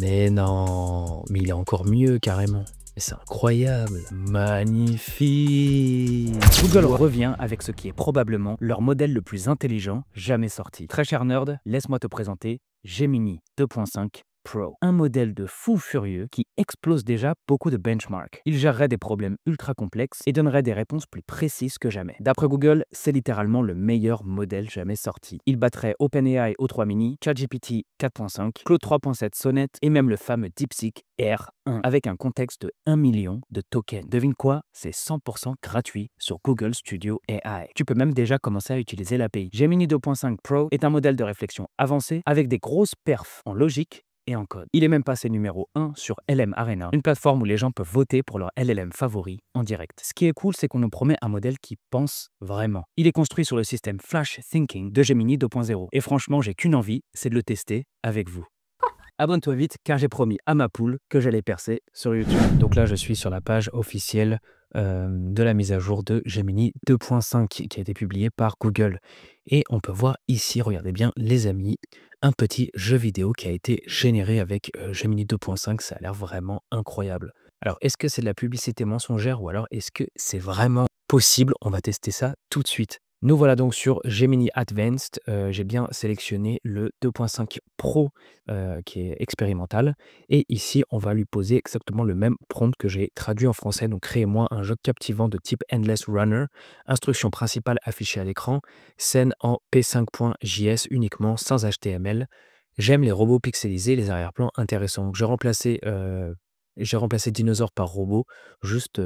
Mais non, mais il est encore mieux carrément. C'est incroyable, magnifique. Google revient avec ce qui est probablement leur modèle le plus intelligent jamais sorti. Très cher nerd, laisse-moi te présenter Gemini 2.5 Pro, un modèle de fou furieux qui explose déjà beaucoup de benchmarks. Il gérerait des problèmes ultra complexes et donnerait des réponses plus précises que jamais. D'après Google, c'est littéralement le meilleur modèle jamais sorti. Il battrait OpenAI O3 Mini, ChatGPT 4.5, Claude 3.7 Sonnet et même le fameux DeepSeek R1 avec un contexte de 1 million de tokens. Devine quoi C'est 100% gratuit sur Google Studio AI. Tu peux même déjà commencer à utiliser l'API. Gemini 2.5 Pro est un modèle de réflexion avancé avec des grosses perfs en logique et en code. Il est même passé numéro 1 sur LM Arena, une plateforme où les gens peuvent voter pour leur LLM favori en direct. Ce qui est cool, c'est qu'on nous promet un modèle qui pense vraiment. Il est construit sur le système Flash Thinking de Gemini 2.0. Et franchement, j'ai qu'une envie, c'est de le tester avec vous. Abonne-toi vite car j'ai promis à ma poule que j'allais percer sur YouTube. Donc là, je suis sur la page officielle euh, de la mise à jour de Gemini 2.5 qui a été publiée par Google. Et on peut voir ici, regardez bien les amis, un petit jeu vidéo qui a été généré avec euh, Gemini 2.5. Ça a l'air vraiment incroyable. Alors, est-ce que c'est de la publicité mensongère ou alors est-ce que c'est vraiment possible On va tester ça tout de suite. Nous voilà donc sur Gemini Advanced. Euh, j'ai bien sélectionné le 2.5 Pro euh, qui est expérimental. Et ici, on va lui poser exactement le même prompt que j'ai traduit en français. Donc, créez-moi un jeu captivant de type Endless Runner. Instruction principale affichée à l'écran. Scène en P5.js uniquement, sans HTML. J'aime les robots pixelisés, les arrière-plans intéressants. Donc, je remplaçais euh, j'ai remplacé dinosaure par robot juste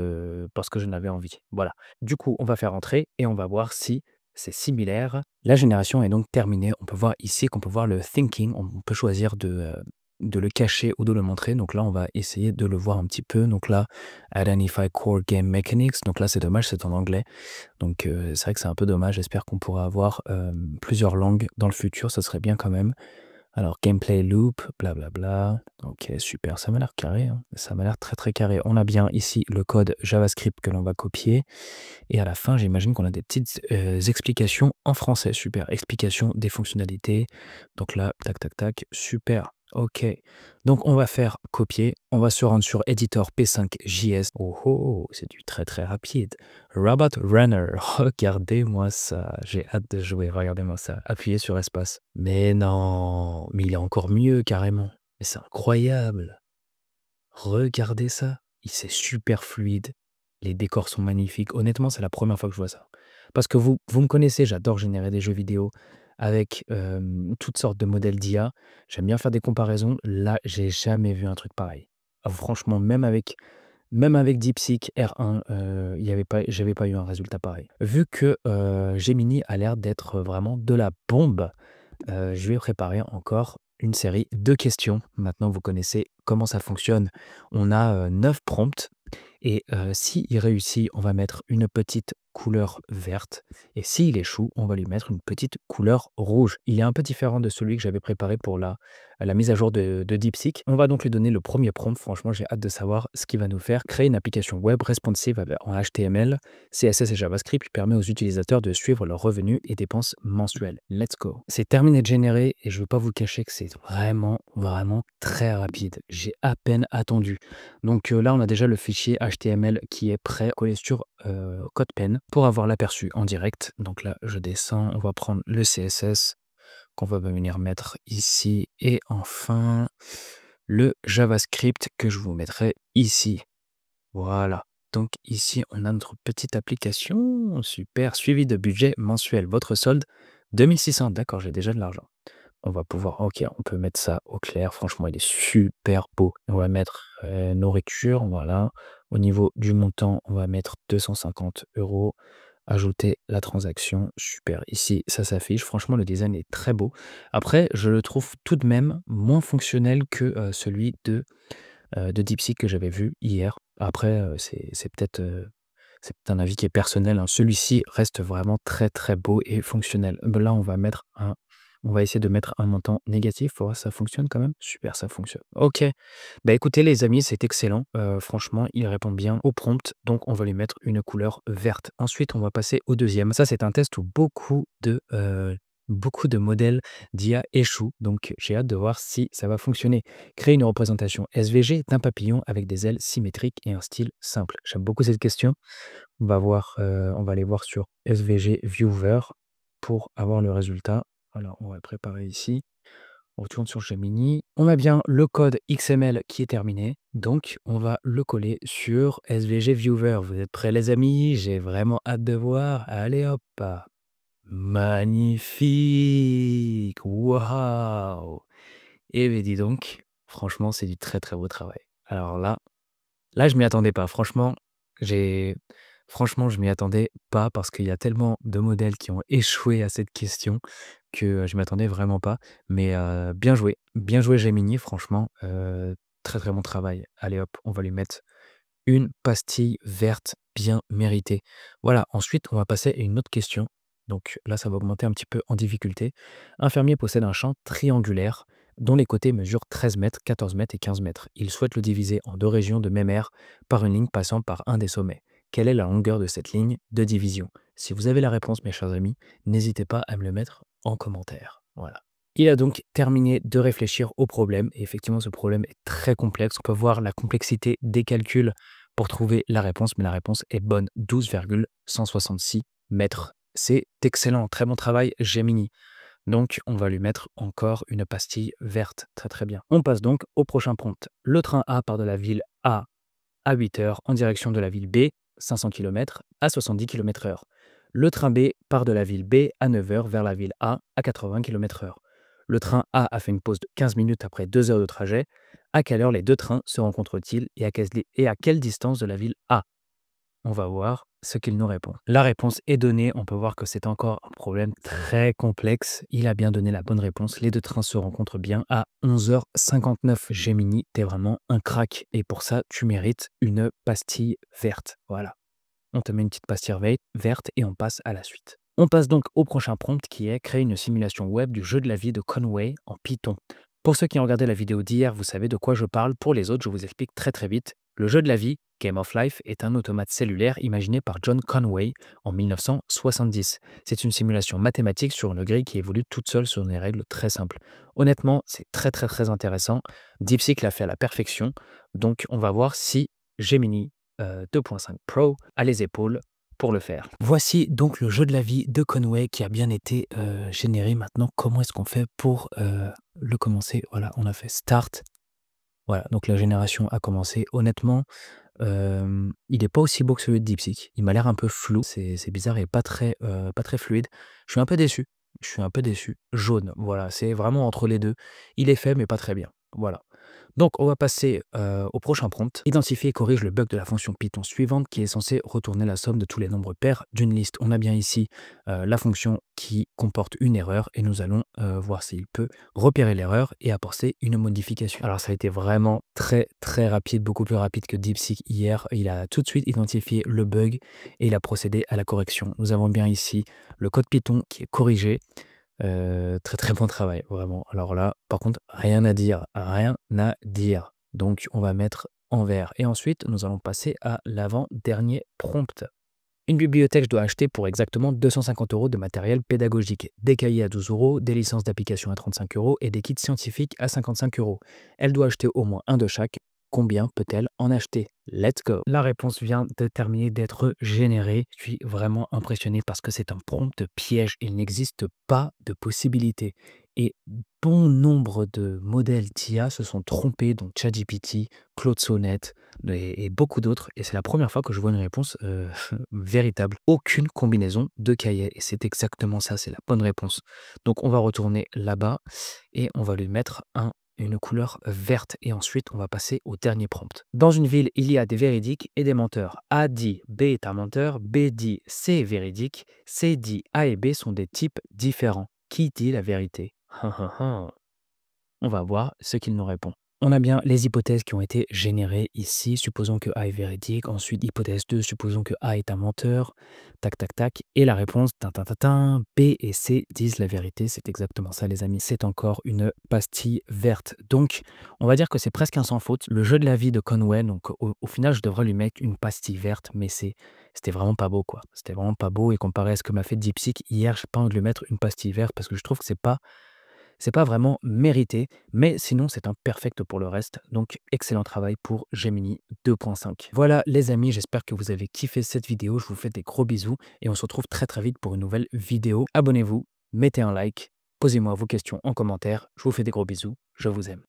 parce que je n'avais envie. Voilà. Du coup, on va faire entrer et on va voir si c'est similaire. La génération est donc terminée. On peut voir ici qu'on peut voir le thinking. On peut choisir de, de le cacher ou de le montrer. Donc là, on va essayer de le voir un petit peu. Donc là, Identify Core Game Mechanics. Donc là, c'est dommage, c'est en anglais. Donc c'est vrai que c'est un peu dommage. J'espère qu'on pourra avoir plusieurs langues dans le futur. Ça serait bien quand même. Alors, gameplay loop, blablabla. Ok, super, ça m'a l'air carré. Hein. Ça m'a l'air très très carré. On a bien ici le code JavaScript que l'on va copier. Et à la fin, j'imagine qu'on a des petites euh, explications en français. Super, explication des fonctionnalités. Donc là, tac tac tac, super. Ok. Donc, on va faire copier. On va se rendre sur Editor P5JS. Oh, oh, c'est du très très rapide. Robot Runner. Regardez-moi ça. J'ai hâte de jouer. Regardez-moi ça. Appuyez sur espace. Mais non. Mais il est encore mieux carrément. Mais c'est incroyable. Regardez ça. Il C'est super fluide. Les décors sont magnifiques. Honnêtement, c'est la première fois que je vois ça. Parce que vous, vous me connaissez, j'adore générer des jeux vidéo avec toutes sortes de modèles d'IA. J'aime bien faire des comparaisons. Là, j'ai jamais vu un truc pareil. Oh, franchement, même avec même DeepSeek R1, euh, y avait pas, j'avais pas eu un résultat pareil. Vu que Gemini a l'air d'être vraiment de la bombe, euh, je vais préparer encore une série de questions. Maintenant, vous connaissez comment ça fonctionne. On a 9 prompts et s'il réussit, on va mettre une petite couleur verte. Et s'il échoue, on va lui mettre une petite couleur rouge. Il est un peu différent de celui que j'avais préparé pour la, la mise à jour de, de DeepSeek. On va donc lui donner le premier prompt. Franchement, j'ai hâte de savoir ce qu'il va nous faire. Créer une application web responsive en HTML, CSS et JavaScript permet aux utilisateurs de suivre leurs revenus et dépenses mensuelles. Let's go. C'est terminé de générer et je ne veux pas vous cacher que c'est vraiment, vraiment très rapide. J'ai à peine attendu. Donc euh, là, on a déjà le fichier HTML qui est prêt. Euh, code PEN pour avoir l'aperçu en direct. Donc là, je descends, on va prendre le CSS qu'on va venir mettre ici. Et enfin, le JavaScript que je vous mettrai ici. Voilà. Donc ici, on a notre petite application. Super. Suivi de budget mensuel. Votre solde, 2600. D'accord, j'ai déjà de l'argent on va pouvoir, ok, on peut mettre ça au clair. Franchement, il est super beau. On va mettre euh, nourriture, voilà. Au niveau du montant, on va mettre 250 euros. Ajouter la transaction, super. Ici, ça s'affiche. Franchement, le design est très beau. Après, je le trouve tout de même moins fonctionnel que euh, celui de, euh, de que j'avais vu hier. Après, c'est peut-être c'est un avis qui est personnel. Hein. Celui-ci reste vraiment très très beau et fonctionnel. Là, on va mettre un on va essayer de mettre un montant négatif pour oh, voir ça fonctionne quand même. Super, ça fonctionne. Ok. Bah écoutez les amis, c'est excellent. Euh, franchement, il répond bien au prompt. Donc on va lui mettre une couleur verte. Ensuite, on va passer au deuxième. Ça, c'est un test où beaucoup de... Euh, beaucoup de modèles d'IA échouent, donc j'ai hâte de voir si ça va fonctionner. Créer une représentation SVG d'un papillon avec des ailes symétriques et un style simple. J'aime beaucoup cette question. On va, voir, euh, on va aller voir sur SVG Viewer pour avoir le résultat. Alors, on va préparer ici. On retourne sur Gemini. On a bien le code XML qui est terminé. Donc, on va le coller sur SVG Viewer. Vous êtes prêts, les amis J'ai vraiment hâte de voir. Allez hop Magnifique Waouh Eh bien, dis donc, franchement, c'est du très très beau travail. Alors là, là, je m'y attendais pas. Franchement, j'ai Franchement, je m'y attendais pas parce qu'il y a tellement de modèles qui ont échoué à cette question que je m'y attendais vraiment pas. Mais bien joué, bien joué Gemini, franchement, très très bon travail. Allez hop, on va lui mettre une pastille verte bien méritée. Voilà, ensuite on va passer à une autre question. Donc là, ça va augmenter un petit peu en difficulté. Un fermier possède un champ triangulaire dont les côtés mesurent 13 mètres, 14 mètres et 15 mètres. Il souhaite le diviser en deux régions de même aire par une ligne passant par un des sommets quelle est la longueur de cette ligne de division Si vous avez la réponse, mes chers amis, n'hésitez pas à me le mettre en commentaire. Voilà. Il a donc terminé de réfléchir au problème. Et effectivement, ce problème est très complexe. On peut voir la complexité des calculs pour trouver la réponse, mais la réponse est bonne 12,166 mètres. C'est excellent, très bon travail, Gemini. Donc, on va lui mettre encore une pastille verte. Très très bien. On passe donc au prochain prompt. Le train A part de la ville A à 8 heures en direction de la ville B 500 km, à 70 km/h. Le train B part de la ville B à 9h vers la ville A à 80 km/h. Le train A a fait une pause de 15 minutes après 2 heures de trajet. À quelle heure les deux trains se rencontrent-ils et, et à quelle distance de la ville A On va voir ce qu'il nous répond. La réponse est donnée, on peut voir que c'est encore un problème très complexe. Il a bien donné la bonne réponse, les deux trains se rencontrent bien à 11h59. Gemini, t'es vraiment un crack et pour ça, tu mérites une pastille verte. Voilà. On te met une petite pastille verte et on passe à la suite. On passe donc au prochain prompt qui est créer une simulation web du jeu de la vie de Conway en Python. Pour ceux qui ont regardé la vidéo d'hier, vous savez de quoi je parle. Pour les autres, je vous explique très très vite. Le jeu de la vie, Game of Life, est un automate cellulaire imaginé par John Conway en 1970. C'est une simulation mathématique sur une grille qui évolue toute seule sur des règles très simples. Honnêtement, c'est très très très intéressant. DeepSeek l'a fait à la perfection, donc on va voir si Gemini 2.5 euh, Pro a les épaules pour le faire. Voici donc le jeu de la vie de Conway qui a bien été euh, généré. Maintenant, comment est-ce qu'on fait pour euh, le commencer Voilà, on a fait Start, voilà, donc la génération a commencé. Honnêtement, euh, il n'est pas aussi beau que celui de DeepSeek. Il m'a l'air un peu flou, c'est bizarre et pas très, euh, pas très fluide. Je suis un peu déçu. Je suis un peu déçu. Jaune, voilà, c'est vraiment entre les deux. Il est fait, mais pas très bien. Voilà. Donc on va passer euh, au prochain prompt. Identifier et corrige le bug de la fonction Python suivante qui est censée retourner la somme de tous les nombres pairs d'une liste. On a bien ici euh, la fonction qui comporte une erreur et nous allons euh, voir s'il peut repérer l'erreur et apporter une modification. Alors ça a été vraiment très très rapide, beaucoup plus rapide que DeepSeek hier. Il a tout de suite identifié le bug et il a procédé à la correction. Nous avons bien ici le code Python qui est corrigé. Euh, très très bon travail, vraiment. Alors là, par contre, rien à dire, rien à dire. Donc on va mettre en vert. Et ensuite, nous allons passer à l'avant-dernier prompt. Une bibliothèque, doit acheter pour exactement 250 euros de matériel pédagogique, des cahiers à 12 euros, des licences d'application à 35 euros et des kits scientifiques à 55 euros. Elle doit acheter au moins un de chaque combien peut-elle en acheter Let's go. La réponse vient de terminer d'être générée. Je suis vraiment impressionné parce que c'est un prompt piège. Il n'existe pas de possibilité. Et bon nombre de modèles TIA se sont trompés, dont ChatGPT, Claude Sonnette et, beaucoup d'autres. Et c'est la première fois que je vois une réponse euh, véritable. Aucune combinaison de cahiers. Et c'est exactement ça, c'est la bonne réponse. Donc on va retourner là-bas et on va lui mettre un une couleur verte. Et ensuite, on va passer au dernier prompt. Dans une ville, il y a des véridiques et des menteurs. A dit B est un menteur, B dit C est véridique, C dit A et B sont des types différents. Qui dit la vérité hein, hein, hein. On va voir ce qu'il nous répond. On a bien les hypothèses qui ont été générées ici. Supposons que A est véridique. Ensuite, hypothèse 2, supposons que A est un menteur. Tac, tac, tac. Et la réponse, tin, tin, B et C disent la vérité. C'est exactement ça, les amis. C'est encore une pastille verte. Donc, on va dire que c'est presque un sans faute. Le jeu de la vie de Conway. Donc, au, final, je devrais lui mettre une pastille verte, mais c'est c'était vraiment pas beau, quoi. C'était vraiment pas beau. Et comparé à ce que m'a fait Dipsy, hier, je pas envie de lui mettre une pastille verte parce que je trouve que c'est pas c'est pas vraiment mérité, mais sinon c'est un perfect pour le reste. Donc excellent travail pour Gemini 2.5. Voilà les amis, j'espère que vous avez kiffé cette vidéo. Je vous fais des gros bisous et on se retrouve très très vite pour une nouvelle vidéo. Abonnez-vous, mettez un like, posez-moi vos questions en commentaire. Je vous fais des gros bisous, je vous aime.